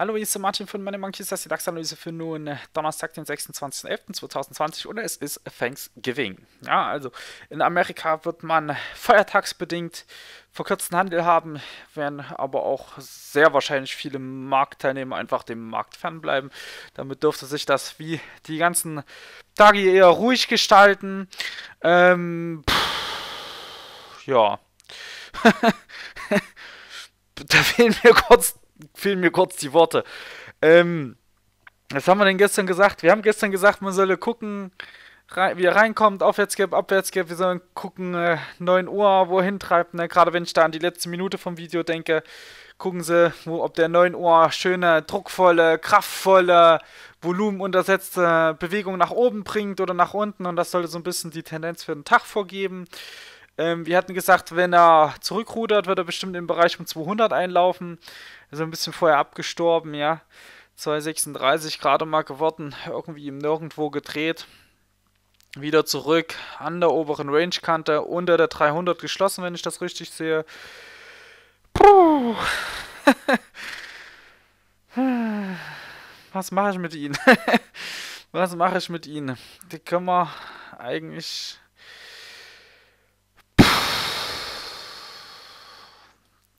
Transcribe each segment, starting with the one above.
Hallo, hier ist der Martin von Money Monkeys, das ist die DAX-Analyse für nun äh, Donnerstag, den 26.11.2020 und es ist Thanksgiving. Ja, also in Amerika wird man feiertagsbedingt verkürzten Handel haben, werden aber auch sehr wahrscheinlich viele Marktteilnehmer einfach dem Markt fernbleiben. Damit dürfte sich das wie die ganzen Tage eher ruhig gestalten. Ähm, pff, ja. da fehlen mir kurz fehlen mir kurz die Worte. Ähm, was haben wir denn gestern gesagt? Wir haben gestern gesagt, man solle gucken, rein, wie er reinkommt, Aufwärtsgap, Abwärtsgap, wir sollen gucken, äh, 9 Uhr, wohin treibt, ne? gerade wenn ich da an die letzte Minute vom Video denke, gucken sie, wo, ob der 9 Uhr schöne, druckvolle, kraftvolle, volumenuntersetzte Bewegung nach oben bringt oder nach unten und das sollte so ein bisschen die Tendenz für den Tag vorgeben. Ähm, wir hatten gesagt, wenn er zurückrudert, wird er bestimmt im Bereich um 200 einlaufen. Also ein bisschen vorher abgestorben, ja. 236 gerade mal geworden, irgendwie im Nirgendwo gedreht. Wieder zurück an der oberen Range-Kante, unter der 300 geschlossen, wenn ich das richtig sehe. Puh. Was mache ich mit ihnen? Was mache ich mit ihnen? Die können wir eigentlich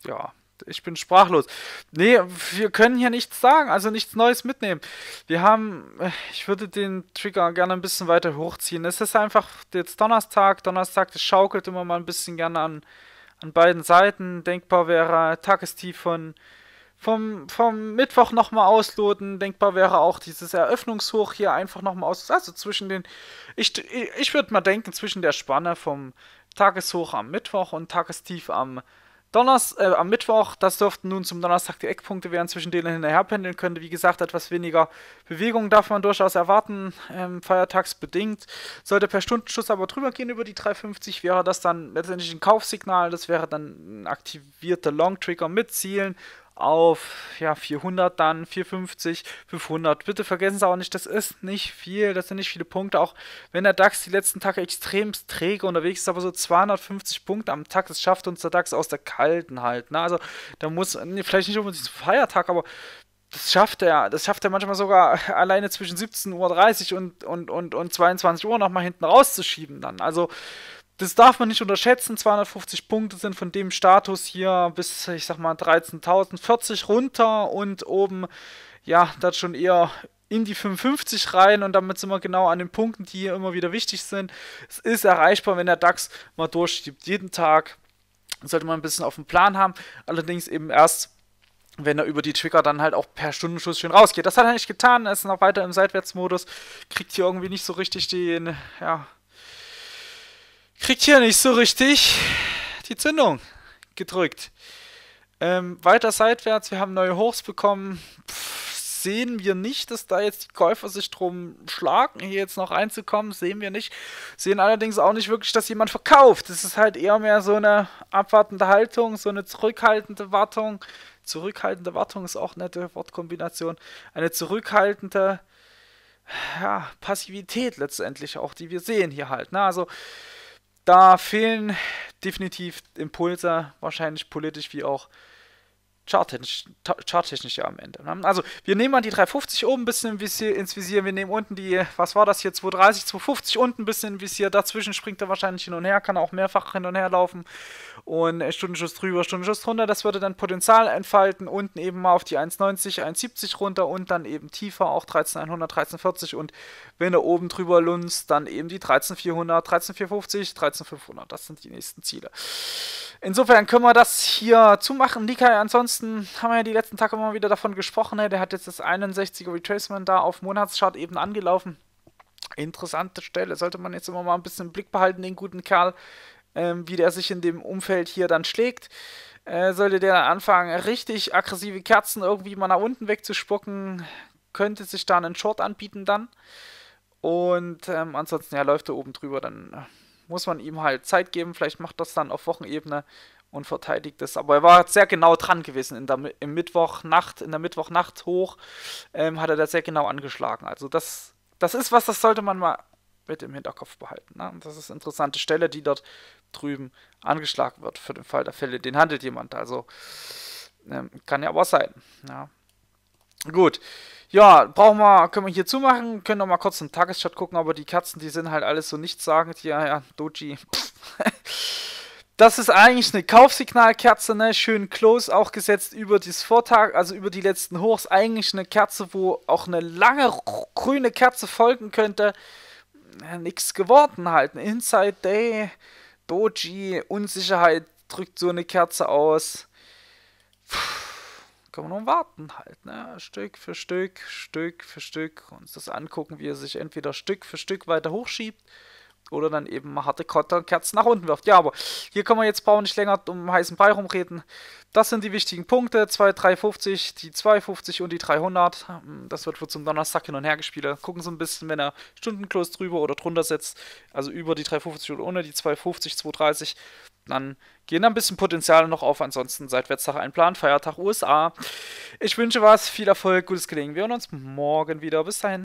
ja, ich bin sprachlos. Nee, wir können hier nichts sagen, also nichts Neues mitnehmen. Wir haben, äh, ich würde den Trigger gerne ein bisschen weiter hochziehen. Es ist einfach jetzt Donnerstag, Donnerstag, das schaukelt immer mal ein bisschen gerne an, an beiden Seiten. Denkbar wäre Tagestief von vom, vom Mittwoch nochmal ausloten. Denkbar wäre auch dieses Eröffnungshoch hier einfach nochmal aus. Also zwischen den, ich, ich würde mal denken, zwischen der Spanne vom Tageshoch am Mittwoch und Tagestief am Donnerstag, äh, am Mittwoch, das dürften nun zum Donnerstag die Eckpunkte werden, zwischen denen hinterher pendeln könnte. Wie gesagt, etwas weniger Bewegung darf man durchaus erwarten, ähm, feiertagsbedingt. Sollte per Stundenschuss aber drüber gehen über die 3,50, wäre das dann letztendlich ein Kaufsignal. Das wäre dann ein aktivierter Long Trigger mit Zielen auf ja, 400 dann, 450, 500. Bitte vergessen Sie auch nicht, das ist nicht viel, das sind nicht viele Punkte, auch wenn der DAX die letzten Tage extrem träge unterwegs ist, aber so 250 Punkte am Tag, das schafft uns der DAX aus der Kalten halt. Ne? Also da muss, ne, vielleicht nicht unbedingt zum Feiertag, aber das schafft er. Das schafft er manchmal sogar alleine zwischen 17.30 Uhr und, und, und, und 22 Uhr nochmal hinten rauszuschieben dann. Also das darf man nicht unterschätzen. 250 Punkte sind von dem Status hier bis, ich sag mal, 13.040 runter und oben, ja, das schon eher in die 55 rein und damit sind wir genau an den Punkten, die hier immer wieder wichtig sind. Es ist erreichbar, wenn der DAX mal durchstiebt. Jeden Tag sollte man ein bisschen auf dem Plan haben, allerdings eben erst wenn er über die Trigger dann halt auch per Stundenschuss schön rausgeht. Das hat er nicht getan, er ist noch weiter im Seitwärtsmodus, kriegt hier irgendwie nicht so richtig den, ja, kriegt hier nicht so richtig die Zündung gedrückt. Ähm, weiter seitwärts, wir haben neue Hochs bekommen. Pff, sehen wir nicht, dass da jetzt die Käufer sich drum schlagen, hier jetzt noch reinzukommen. Sehen wir nicht. Sehen allerdings auch nicht wirklich, dass jemand verkauft. Das ist halt eher mehr so eine abwartende Haltung, so eine zurückhaltende Wartung. Zurückhaltende Wartung ist auch eine nette Wortkombination. Eine zurückhaltende ja, Passivität letztendlich auch, die wir sehen hier halt. Na, ne? also da fehlen definitiv Impulse, wahrscheinlich politisch wie auch charttechnisch, charttechnisch ja am Ende. Ne? Also wir nehmen mal die 350 oben ein bisschen im Visier, ins Visier, wir nehmen unten die, was war das hier, 230, 250 unten ein bisschen im Visier, dazwischen springt er wahrscheinlich hin und her, kann auch mehrfach hin und her laufen und Stundenschuss drüber, Stundenschuss runter, das würde dann Potenzial entfalten, unten eben mal auf die 1,90, 1,70 runter und dann eben tiefer, auch 13,100, 13,40 und wenn er oben drüber lunzt, dann eben die 13,400, 13,450, 13,500, das sind die nächsten Ziele. Insofern können wir das hier zumachen, Nikai, ansonsten ansonsten haben wir ja die letzten Tage immer wieder davon gesprochen. Ne? Der hat jetzt das 61er Retracement da auf Monatschart eben angelaufen. Interessante Stelle, sollte man jetzt immer mal ein bisschen im Blick behalten, den guten Kerl, ähm, wie der sich in dem Umfeld hier dann schlägt. Äh, sollte der anfangen, richtig aggressive Kerzen irgendwie mal nach unten wegzuspucken, könnte sich da einen Short anbieten dann. Und ähm, ansonsten, ja, läuft er oben drüber, dann äh, muss man ihm halt Zeit geben. Vielleicht macht das dann auf Wochenebene und verteidigt es. Aber er war sehr genau dran gewesen in der im Mittwochnacht, in der Mittwochnacht hoch, ähm, hat er da sehr genau angeschlagen. Also das, das ist was, das sollte man mal mit im Hinterkopf behalten. Ne? das ist eine interessante Stelle, die dort drüben angeschlagen wird für den Fall der Fälle. Den handelt jemand. Also ähm, kann ja aber sein. Ja. Gut. Ja, brauchen wir, können wir hier zumachen, können noch mal kurz einen Tageschat gucken, aber die Katzen, die sind halt alles so nichtssagend. Ja, ja, Doji. Das ist eigentlich eine Kaufsignalkerze, ne? Schön close auch gesetzt über das Vortag, also über die letzten Hochs. Eigentlich eine Kerze, wo auch eine lange grüne Kerze folgen könnte. nix geworden halt. Ein Inside Day, Doji, Unsicherheit drückt so eine Kerze aus. Puh kann man nun warten halt, ne? Stück für Stück, Stück für Stück, uns das angucken, wie er sich entweder Stück für Stück weiter hochschiebt oder dann eben harte Kotterkerzen nach unten wirft. Ja, aber hier kann man jetzt Bauer nicht länger um heißen Brei rumreden. Das sind die wichtigen Punkte. 2, 350, die 250 und die 300. Hm, das wird wohl zum Donnerstag hin und her gespielt. Gucken so ein bisschen, wenn er Stundenklos drüber oder drunter setzt, also über die 350 oder ohne die 250, 230, dann gehen da ein bisschen Potenziale noch auf. Ansonsten seit ein Plan, Feiertag USA. Ich wünsche was, viel Erfolg, gutes Gelingen. Wir hören uns morgen wieder. Bis dahin.